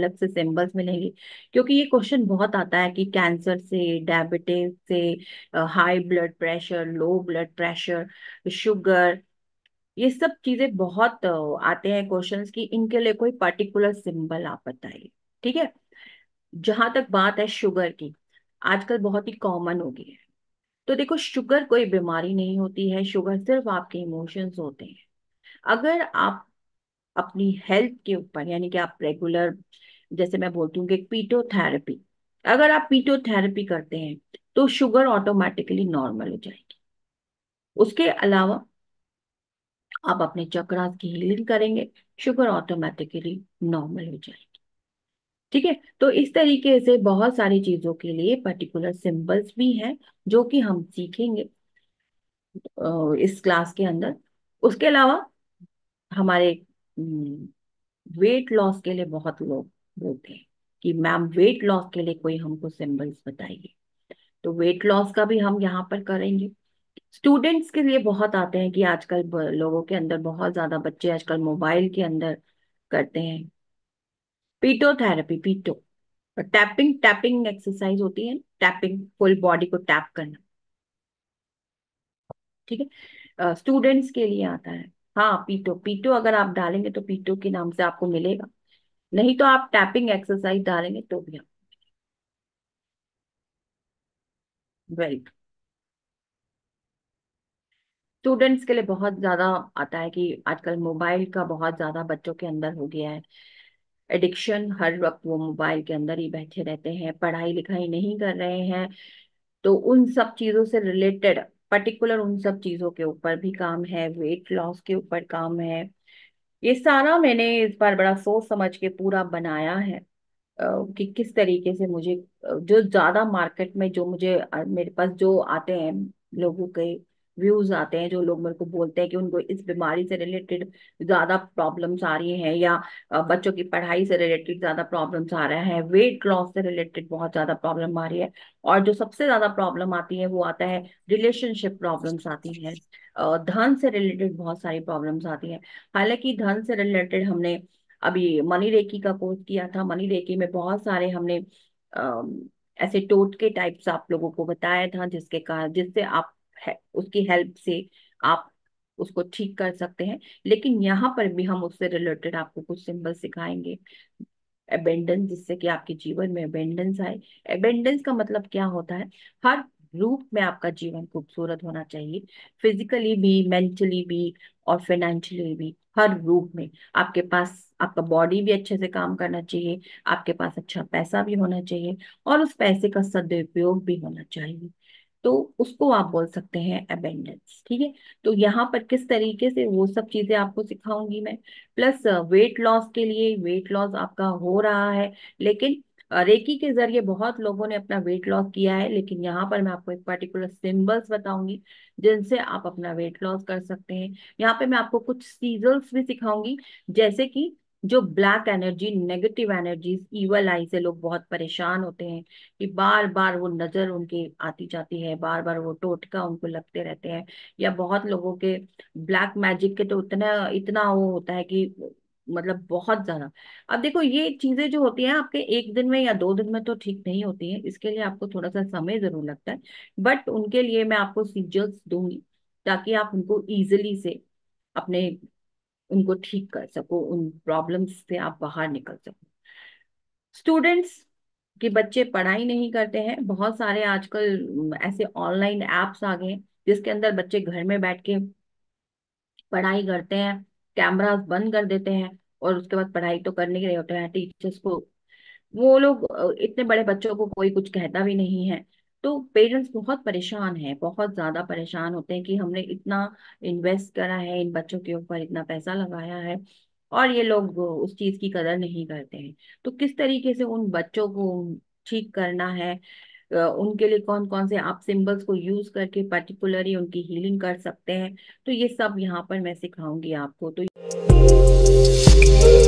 अलग से सिंबल्स मिलेंगे क्योंकि ये क्वेश्चन बहुत आता है कि कैंसर से डायबिटीज से high blood pressure low blood pressure sugar ये सब चीजें बहुत आते हैं क्वेश्चंस की इनके लिए कोई पर्टिकुलर सिंबल आप बताइए ठीक है जहां तक बात है शुगर की आजकल बहुत ही कॉमन हो गई है तो देखो शुगर कोई बीमारी नहीं होती है शुगर सिर्फ आपके इमोशंस होते हैं अगर आप अपनी हेल्थ के ऊपर यानी कि आप रेगुलर जैसे मैं बोलती हूँ कि पीटोथेरेपी अगर आप पीटोथेरेपी करते हैं तो शुगर ऑटोमेटिकली नॉर्मल हो जाएगी उसके अलावा आप अपने चक्रास की हीलिंग करेंगे शुगर ऑटोमेटिकली नॉर्मल हो जाएगी ठीक है तो इस तरीके से बहुत सारी चीजों के लिए पर्टिकुलर सिंबल्स भी हैं जो कि हम सीखेंगे इस क्लास के अंदर उसके अलावा हमारे वेट हम्म, लॉस के लिए बहुत लोग बोलते हैं कि मैम वेट लॉस के लिए कोई हमको सिम्बल्स बताइए तो वेट लॉस का भी हम यहाँ पर करेंगे स्टूडेंट्स के लिए बहुत आते हैं कि आजकल लोगों के अंदर बहुत ज्यादा बच्चे आजकल मोबाइल के अंदर करते हैं पीटो थेरेपी पीटो टैपिंग टैपिंग एक्सरसाइज होती है टैपिंग फुल बॉडी को टैप करना ठीक है स्टूडेंट्स के लिए आता है हाँ पीटो पीटो अगर आप डालेंगे तो पीटो के नाम से आपको मिलेगा नहीं तो आप टैपिंग एक्सरसाइज डालेंगे तो भी आप वेरी स्टूडेंट्स के लिए बहुत ज़्यादा आता है कि आजकल मोबाइल का बहुत ज़्यादा बच्चों के अंदर हो गया है एडिक्शन हर वक्त वो मोबाइल के अंदर ही बैठे रहते हैं पढ़ाई लिखाई नहीं कर रहे हैं तो उन सब चीज़ों से रिलेटेड पर्टिकुलर उन सब चीज़ों के ऊपर भी काम है वेट लॉस के ऊपर काम है ये सारा मैंने इस बार बड़ा सोच समझ के पूरा बनाया है कि किस तरीके से मुझे जो ज़्यादा मार्केट में जो मुझे मेरे पास जो आते हैं लोगों के व्यूज आते हैं जो लोग मेरे को बोलते हैं कि उनको इस बीमारी से रिलेटेड ज्यादा प्रॉब्लम्स आ रही हैं या बच्चों की पढ़ाई से रिलेटेड ज्यादा प्रॉब्लम्स आ रहा है वेट लॉस से रिलेटेड बहुत ज्यादा प्रॉब्लम आ रही है और जो सबसे ज्यादा प्रॉब्लम आती है वो आता है रिलेशनशिप प्रॉब्लम्स आती है धन से रिलेटेड बहुत सारी प्रॉब्लम्स आती है हालांकि धन से रिलेटेड हमने अभी मनी रेकी का कोर्स किया था मनी रेकी में बहुत सारे हमने आ, ऐसे टोटके टाइप्स आप लोगों को बताया था जिसके कारण जिससे आप है उसकी हेल्प से आप उसको ठीक कर सकते हैं लेकिन यहाँ पर भी हम उससे रिलेटेड आपको कुछ सिंबल सिखाएंगे अबेंडेंस जिससे कि आपके जीवन में अबेंडेंस आए अबेंडेंस का मतलब क्या होता है हर रूप में आपका जीवन खूबसूरत होना चाहिए फिजिकली भी मेंटली भी और फाइनेंशियली भी हर रूप में आपके पास आपका बॉडी भी अच्छे से काम करना चाहिए आपके पास अच्छा पैसा भी होना चाहिए और उस पैसे का सदुपयोग भी होना चाहिए तो उसको आप बोल सकते हैं अबेंडेंस ठीक है तो यहाँ पर किस तरीके से वो सब चीजें आपको सिखाऊंगी मैं प्लस वेट लॉस के लिए वेट लॉस आपका हो रहा है लेकिन रेकी uh, के जरिए बहुत लोगों ने अपना वेट लॉस किया है लेकिन यहाँ पर मैं आपको एक पर्टिकुलर सिंबल्स बताऊंगी जिनसे आप अपना वेट लॉस कर सकते हैं यहाँ पे मैं आपको कुछ सीजल्स भी सिखाऊंगी जैसे कि जो black energy negative energy evil eye से लोग बहुत परेशान होते हैं कि बार बार वो नज़र उनके आती जाती है बार बार वो टोटका उनको लगते रहते हैं या बहुत लोगों के ब्लैक मैजिक के तो उतना इतना वो होता है कि मतलब बहुत ज्यादा अब देखो ये चीजें जो होती हैं आपके एक दिन में या दो दिन में तो ठीक नहीं होती है इसके लिए आपको थोड़ा सा समय जरूर लगता है बट उनके लिए मैं आपको सीजल्स दूंगी ताकि आप उनको ईजिली से अपने उनको ठीक कर सको उन प्रॉब्लम्स से आप बाहर निकल सको स्टूडेंट्स के बच्चे पढ़ाई नहीं करते हैं बहुत सारे आजकल ऐसे ऑनलाइन एप्स आ गए जिसके अंदर बच्चे घर में बैठ के पढ़ाई करते हैं कैमराज बंद कर देते हैं और उसके बाद पढ़ाई तो करने के लिए होते हैं टीचर्स को वो लोग इतने बड़े बच्चों को कोई कुछ कहता भी नहीं है तो पेरेंट्स बहुत परेशान हैं बहुत ज़्यादा परेशान होते हैं कि हमने इतना इन्वेस्ट करा है इन बच्चों के ऊपर इतना पैसा लगाया है और ये लोग उस चीज़ की कदर नहीं करते हैं तो किस तरीके से उन बच्चों को ठीक करना है उनके लिए कौन कौन से आप सिंबल्स को यूज करके पर्टिकुलरली उनकी हीलिंग कर सकते हैं तो ये सब यहाँ पर मैं सिखाऊंगी आपको तो